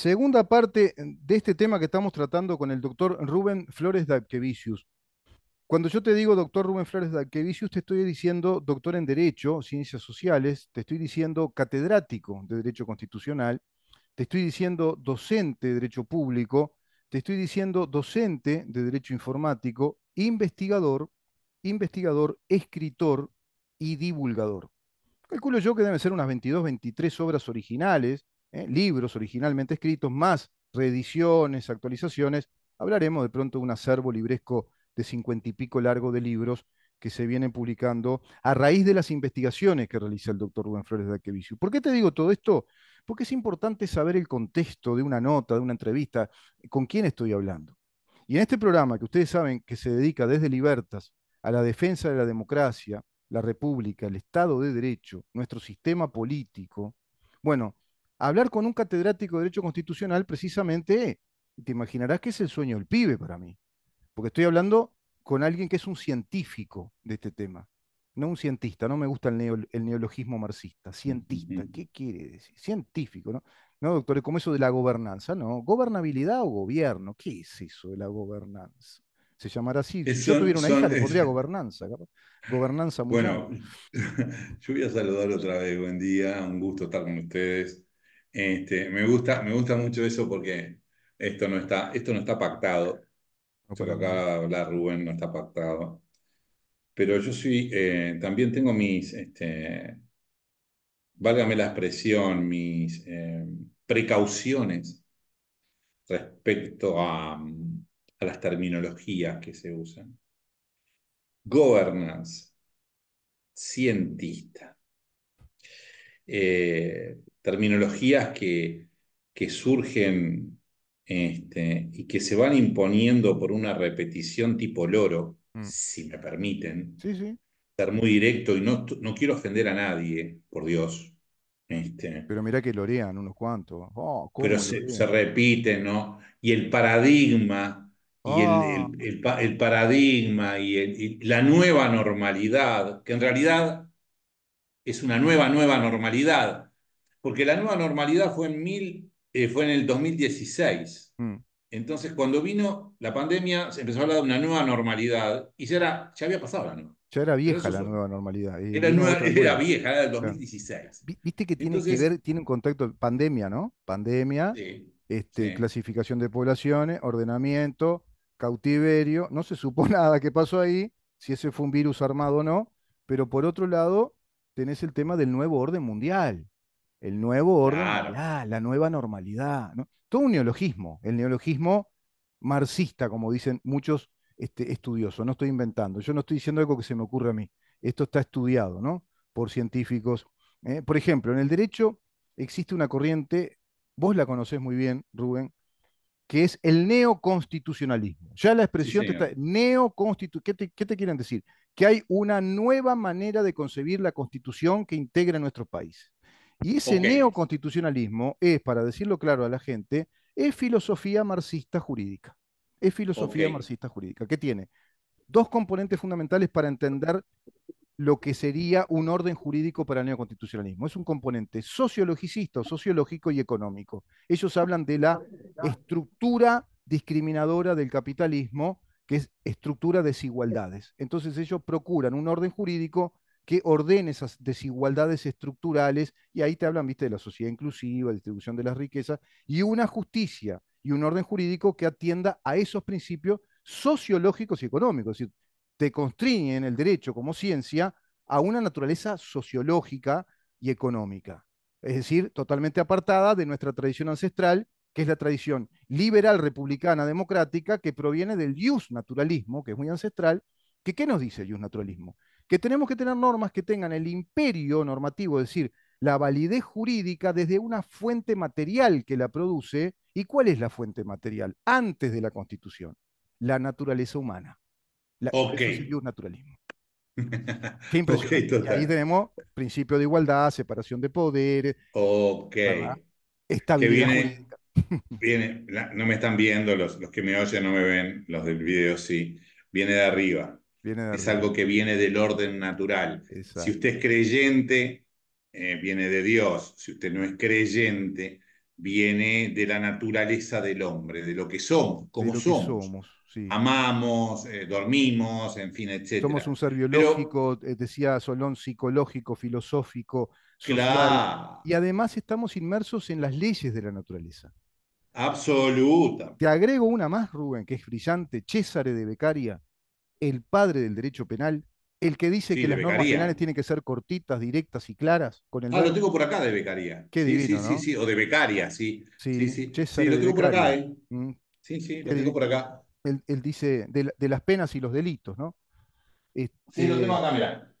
Segunda parte eh, de este tema que estamos tratando con el doctor Rubén Flores Dabkevicius. Cuando yo te digo doctor Rubén Flores Dabkevicius, te estoy diciendo doctor en Derecho, Ciencias Sociales, te estoy diciendo catedrático de Derecho Constitucional, te estoy diciendo docente de Derecho Público, te estoy diciendo docente de Derecho Informático, investigador, investigador, escritor y divulgador. Calculo yo que deben ser unas 22, 23 obras originales ¿eh? libros originalmente escritos, más reediciones, actualizaciones. Hablaremos de pronto de un acervo libresco de cincuenta y pico largo de libros que se vienen publicando a raíz de las investigaciones que realiza el doctor Rubén Flores de Aquevicio. ¿Por qué te digo todo esto? Porque es importante saber el contexto de una nota, de una entrevista, con quién estoy hablando. Y en este programa que ustedes saben que se dedica desde Libertas a la defensa de la democracia, la república, el Estado de Derecho, nuestro sistema político, bueno, hablar con un catedrático de Derecho Constitucional precisamente, te imaginarás que es el sueño del pibe para mí, porque estoy hablando con alguien que es un científico de este tema, no un cientista, no me gusta el, neologismo marxista, cientista, ¿qué quiere decir? Científico, ¿no? No, doctores, como eso de la gobernanza, no, gobernabilidad o gobierno, ¿qué es eso de la gobernanza? se llamará así. Eh, si yo tuviera una hija, le pondría gobernanza. Gobernanza muy Bueno, yo voy a saludar otra vez. Buen día, un gusto estar con ustedes. Este, me, gusta, me gusta mucho eso porque esto no está, esto no está pactado. Por acá hablar Rubén, no está pactado. Pero yo sí, eh, también tengo mis, este, válgame la expresión, mis eh, precauciones respecto a, mm, a las terminologías que se usan. Governance, cientista. Eh, terminologías que, que surgen este, y que se van imponiendo por una repetición tipo loro, mm. si me permiten. Sí, Ser muy directo y no, no quiero ofender a nadie, por Dios. Este. pero mirá que lorean unos cuantos. Oh, pero se, repiten, ¿no? Y el paradigma, y el, ah. paradigma, y, la nueva normalidad, que en realidad es una nueva, nueva normalidad porque la nueva normalidad fue en, mil, eh, fue en el 2016. Mm. Entonces, cuando vino la pandemia, se empezó a hablar de una nueva normalidad y ya, era, ya había pasado la nueva. Ya era vieja la nueva normalidad. era, vieja, era del 2016. Viste que tiene que ver, tiene un contacto, pandemia, ¿no? Pandemia, este, clasificación de poblaciones, ordenamiento, cautiverio. No se supo nada qué pasó ahí, si ese fue un virus armado o no. Pero por otro lado, tenés el tema del nuevo orden mundial el nuevo orden, la, nueva normalidad. Todo un neologismo, el neologismo marxista, como dicen muchos este, estudiosos, no estoy inventando, yo no estoy diciendo algo que se me ocurre a mí, esto está estudiado ¿no? por científicos. ¿eh? Por ejemplo, en el derecho existe una corriente, vos la conocés muy bien, Rubén, que es el neoconstitucionalismo. Ya la expresión sí, está, te, ¿qué te quieren decir? Que hay una nueva manera de concebir la constitución que integra nuestro país. Y ese neoconstitucionalismo es, para decirlo claro a la gente, es filosofía marxista jurídica. Es filosofía marxista jurídica, ¿Qué tiene dos componentes fundamentales para entender lo que sería un orden jurídico para el neoconstitucionalismo. Es un componente sociologicista, sociológico y económico. Ellos hablan de la estructura discriminadora del capitalismo, que es estructura desigualdades. Entonces ellos procuran un orden jurídico que ordene esas desigualdades estructurales, y ahí te hablan, viste, de la sociedad inclusiva, distribución de las riquezas, y una justicia y un orden jurídico que atienda a esos principios sociológicos y económicos, es decir, te constriñen el derecho como ciencia a una naturaleza sociológica y económica, es decir, totalmente apartada de nuestra tradición ancestral, que es la tradición liberal, republicana, democrática, que proviene del ius naturalismo, que es muy ancestral, que ¿qué nos dice el ius naturalismo? que tenemos que tener normas que tengan el imperio normativo, es decir, la validez jurídica desde una fuente material que la produce. ¿Y cuál es la fuente material antes de la Constitución? La naturaleza humana. La, un naturalismo. Qué impresionante. ahí tenemos principio de igualdad, separación de poderes. Ok. Está Estabilidad. no me están viendo, los, los que me oyen no me ven, los del video sí. Viene de arriba es algo que viene del orden natural. Si usted es creyente, eh, viene de Dios. Si usted no es creyente, viene de la naturaleza del hombre, de lo que somos, como somos. Amamos, eh, dormimos, en fin, etc. Somos un ser biológico, eh, decía Solón, psicológico, filosófico. Y además estamos inmersos en las leyes de la naturaleza. Absoluta. Te agrego una más, Rubén, que es brillante, César de Becaria el padre del derecho penal, el que dice que las normas penales tienen que ser cortitas, directas y claras. Con el ah, lo tengo por acá de becaría. sí, sí, sí, o de becaria, sí. Sí, sí. sí. ¿eh? Mm. lo tengo por acá, ¿eh? Sí, sí, lo tengo por acá. Él, dice de, las penas y los delitos, ¿no? sí, lo tengo este, acá, mirá.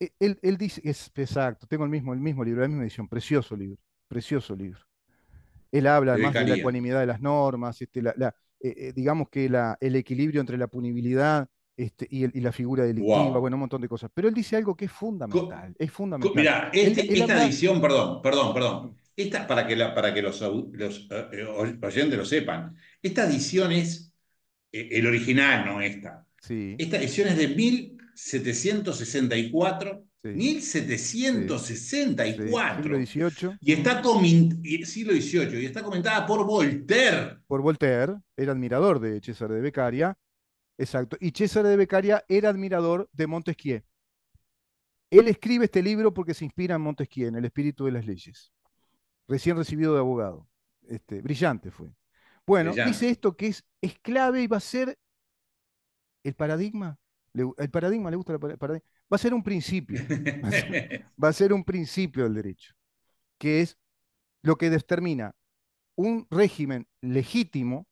Eh, él, dice, es, exacto, tengo el mismo, el mismo libro, la misma edición, precioso libro, precioso libro. Él habla más de la ecuanimidad de las normas, este, eh, digamos que el equilibrio entre la punibilidad este, y, la figura delictiva, bueno, un montón de cosas. Pero él dice algo que es fundamental. es fundamental. Mira, este, esta edición, perdón, perdón, perdón. Esta, para que, la, para que los, eh, eh, oyentes lo sepan, esta edición es eh, el original, no esta. Esta edición es de 1764. 1764. Siglo Y está siglo XVIII, y está comentada por Voltaire. Por Voltaire, era admirador de César de Beccaria, Exacto. Y César de Beccaria era admirador de Montesquieu. Él escribe este libro porque se inspira en Montesquieu, en el espíritu de las leyes. Recién recibido de abogado. Este, brillante fue. Bueno, dice esto que es, clave y va a ser el paradigma. El paradigma, ¿le gusta el paradigma? Va a ser un principio. va a ser un principio del derecho, que es lo que determina un régimen legítimo,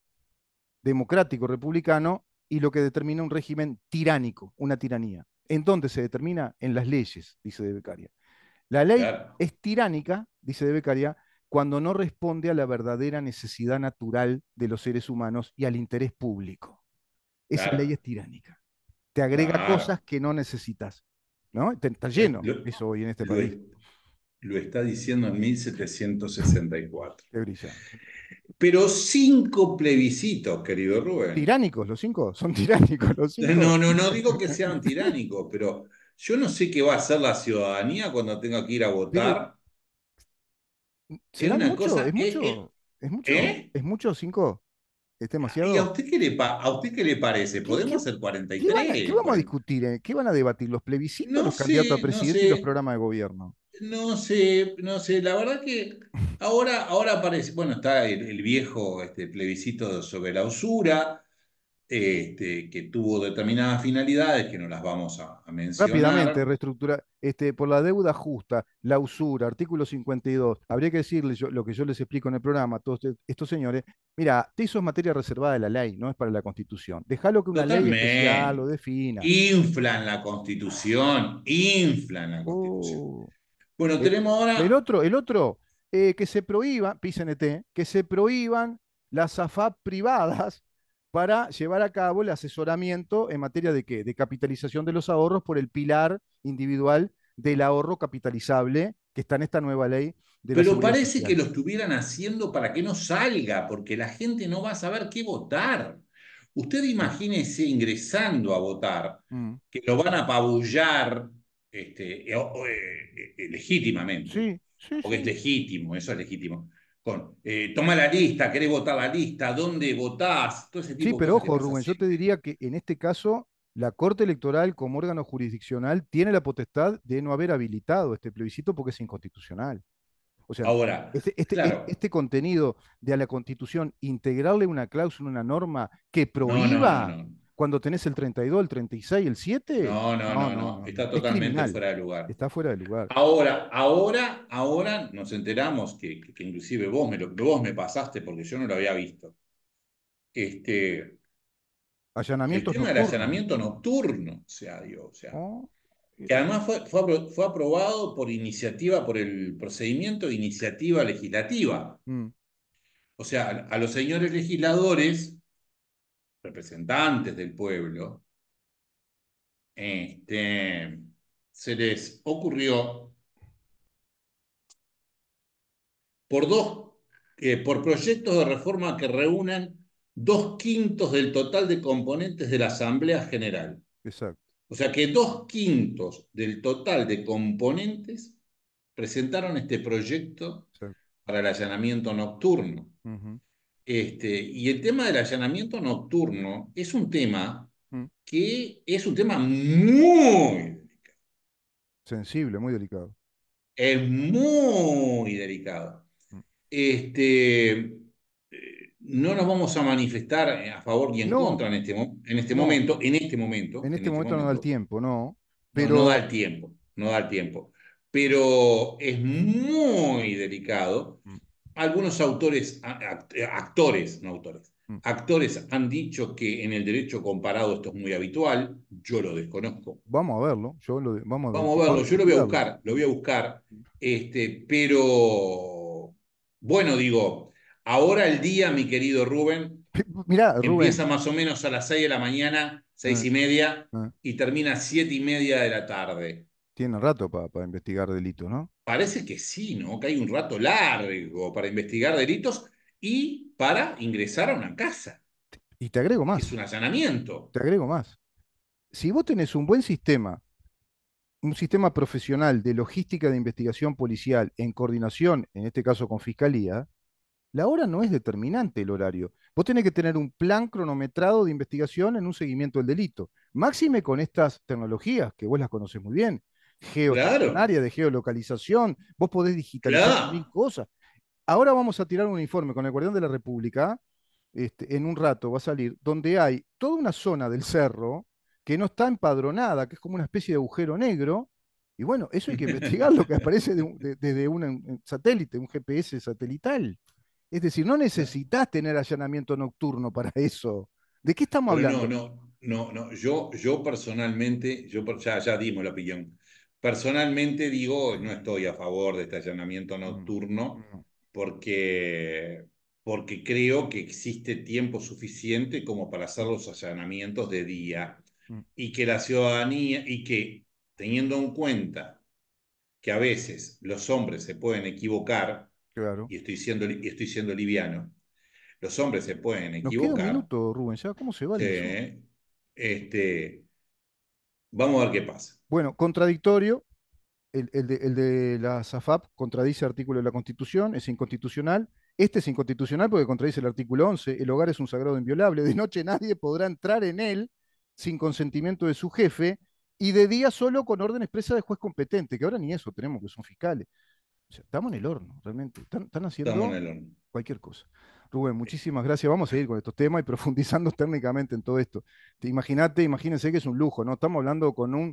democrático, republicano, y lo que determina un régimen tiránico, una tiranía. ¿En dónde se determina? En las leyes, dice De Becaria. La ley es tiránica, dice De Becaria, cuando no responde a la verdadera necesidad natural de los seres humanos y al interés público. Esa ley es tiránica. Te agrega cosas que no necesitas. ¿no? Está eh, lleno lo, eso hoy en este país. lo está diciendo en 1764. Qué brillante pero cinco plebiscitos, querido Rubén. ¿Tiránicos los cinco? Son tiránicos los cinco. No, no, no digo que sean tiránicos, pero yo no sé qué va a hacer la ciudadanía cuando tenga que ir a votar. es mucho? ¿Es, ¿eh? mucho? ¿Es mucho? cinco? ¿Es demasiado? ¿Y a usted qué le, parece? ¿Podemos hacer 43? ¿Qué, vamos a discutir? Eh? ¿Qué van a debatir? ¿Los plebiscitos, los candidatos a presidente y los programas de gobierno? No sé, no sé, la verdad que ahora, ahora aparece, bueno, está el, viejo este, plebiscito sobre la usura, este, que tuvo determinadas finalidades que no las vamos a, mencionar. Rápidamente, reestructura, este, por la deuda justa, la usura, artículo 52, habría que decirles lo que yo les explico en el programa a todos estos señores, mira, eso es materia reservada de la ley, no es para la Constitución. Dejalo que una ley lo defina. Inflan la Constitución, inflan la Constitución. Oh. Bueno, eh, tenemos ahora. El otro, el otro, eh, que se prohíban, PCNT, que se prohíban las AFAP privadas para llevar a cabo el asesoramiento en materia de qué? De capitalización de los ahorros por el pilar individual del ahorro capitalizable que está en esta nueva ley. Pero parece que lo estuvieran haciendo para que no salga, porque la gente no va a saber qué votar. Usted imagínese ingresando a votar, mm. que lo van a apabullar, este, eh, eh, eh, legítimamente. Sí, sí, porque es legítimo, eso es legítimo. Con, toma la lista, querés votar la lista, dónde votás, Sí, pero ojo, Rubén, yo te diría que en este caso la Corte Electoral como órgano jurisdiccional tiene la potestad de no haber habilitado este plebiscito porque es inconstitucional. O sea, Ahora, este, este, este, este contenido de a la Constitución, integrarle una cláusula, una norma que prohíba cuando tenés el 32, el 36, el 7. No, no, no, no. Está totalmente fuera de lugar. Está fuera de lugar. Ahora, ahora, ahora nos enteramos que, inclusive vos me, vos me pasaste porque yo no lo había visto. Este. allanamiento. el tema del allanamiento nocturno, o sea, o oh, eh. Que además fue, aprobado por iniciativa, por el procedimiento de iniciativa legislativa. Mm. O sea, a los señores legisladores representantes del pueblo, este, se les ocurrió por, dos, eh, por proyectos de reforma que reúnan dos quintos del total de componentes de la Asamblea General. Exacto. O sea que dos quintos del total de componentes presentaron este proyecto para el allanamiento nocturno. Este, y el tema del allanamiento nocturno es un tema mm. que es un tema muy delicado. Sensible, muy delicado. Es muy delicado. Mm. Este, eh, no nos vamos a manifestar a favor ni en contra en este, en este momento, en este momento. En este, este, momento, no da el tiempo, no. Pero... da tiempo, no da el tiempo. Pero es muy delicado algunos autores, actores, no autores, mm. actores han dicho que en el derecho comparado esto es muy habitual, yo lo desconozco. Vamos a verlo, yo lo, vamos a, verlo, yo lo voy a buscar, lo voy a buscar, este, pero bueno, digo, ahora el día, mi querido Rubén, empieza más o menos a las 6 de la mañana, seis ah. y media, ah. y termina a siete y media de la tarde tienen rato para investigar delitos, ¿no? Parece que sí, ¿no? Que hay un rato largo para investigar delitos y para ingresar a una casa. Y te agrego más. Es un allanamiento. Te agrego más. Si vos tenés un buen sistema, un sistema profesional de logística de investigación policial en coordinación, en este caso con fiscalía, la hora no es determinante el horario. Vos tenés que tener un plan cronometrado de investigación en un seguimiento del delito. Máxime con estas tecnologías que vos las conoces muy bien un área de geolocalización, vos podés digitalizar mil cosas. Ahora vamos a tirar un informe con el Guardián de la República, este, en un rato va a salir, donde hay toda una zona del cerro que no está empadronada, que es como una especie de agujero negro, y bueno, eso hay que investigar lo que aparece desde un, satélite, un GPS satelital. Es decir, no necesitas tener allanamiento nocturno para eso. ¿De qué estamos hablando? No, no, no, Yo, yo personalmente, yo, ya, ya dimos la opinión. Personalmente digo, no estoy a favor de este allanamiento mm, nocturno mm. porque, porque creo que existe tiempo suficiente como para hacer los allanamientos de día mm. y que la ciudadanía y que teniendo en cuenta que a veces los hombres se pueden equivocar, y, estoy siendo, estoy liviano, los hombres se pueden equivocar. un minuto, Rubén, cómo se va? Vamos a ver qué pasa. Bueno, contradictorio. El, de, la SAFAP contradice el artículo de la Constitución, es inconstitucional. Este es inconstitucional porque contradice el artículo 11. El hogar es un sagrado inviolable. De noche nadie podrá entrar en él sin consentimiento de su jefe y de día solo con orden expresa de juez competente, que ahora ni eso tenemos, que son fiscales. O sea, estamos en el horno, realmente. están haciendo cualquier cosa. Rubén, muchísimas gracias. Vamos a seguir con estos temas y profundizando técnicamente en todo esto. Imagínate, imagínense que es un lujo, ¿no? Estamos hablando con un